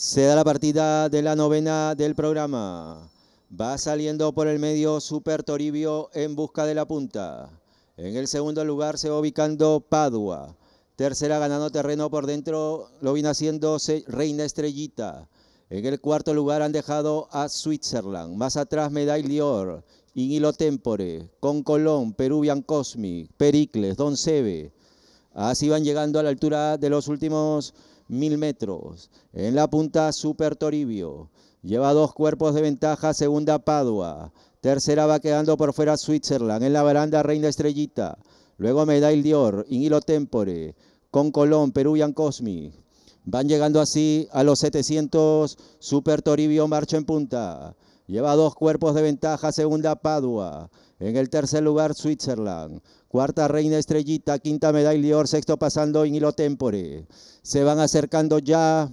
Se da la partida de la novena del programa. Va saliendo por el medio Super Toribio en busca de la punta. En el segundo lugar se va ubicando Padua. Tercera ganando terreno por dentro, lo viene haciendo Reina Estrellita. En el cuarto lugar han dejado a Switzerland. Más atrás Medail Lior, Inilo Tempore, Con Colón, Peruvian Cosmic, Pericles, Don Sebe. Así van llegando a la altura de los últimos mil metros. En la punta, Super Toribio. Lleva dos cuerpos de ventaja, segunda Padua. Tercera va quedando por fuera Switzerland. En la baranda, Reina Estrellita. Luego Medail Dior, Hilo Tempore, con Colón, y Cosmi. Van llegando así a los 700. Super Toribio marcha en punta. Lleva dos cuerpos de ventaja, segunda Padua. En el tercer lugar, Switzerland. Cuarta Reina Estrellita, quinta oro sexto pasando Hilo Tempore. Se van acercando ya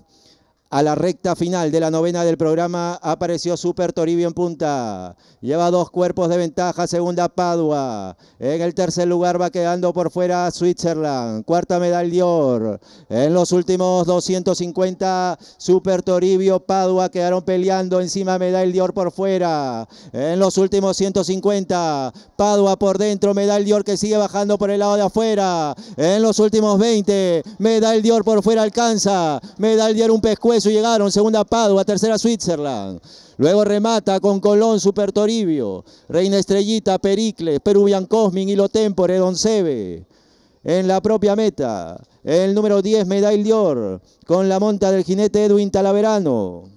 a la recta final de la novena del programa apareció Super Toribio en punta. Lleva dos cuerpos de ventaja, segunda Padua. En el tercer lugar va quedando por fuera Switzerland. Cuarta medal Dior. En los últimos 250, Super Toribio, Padua quedaron peleando. Encima medal Dior por fuera. En los últimos 150, Padua por dentro, medal Dior que sigue bajando por el lado de afuera. En los últimos 20, medal Dior por fuera alcanza. Medal Dior un pescuezo eso llegaron, segunda Padua, tercera Switzerland. Luego remata con Colón, Super Toribio, Reina Estrellita, Pericles, Peruvian Cosmin, y Tempore, Don Sebe. En la propia meta, el número 10, Medail Dior, con la monta del jinete Edwin Talaverano.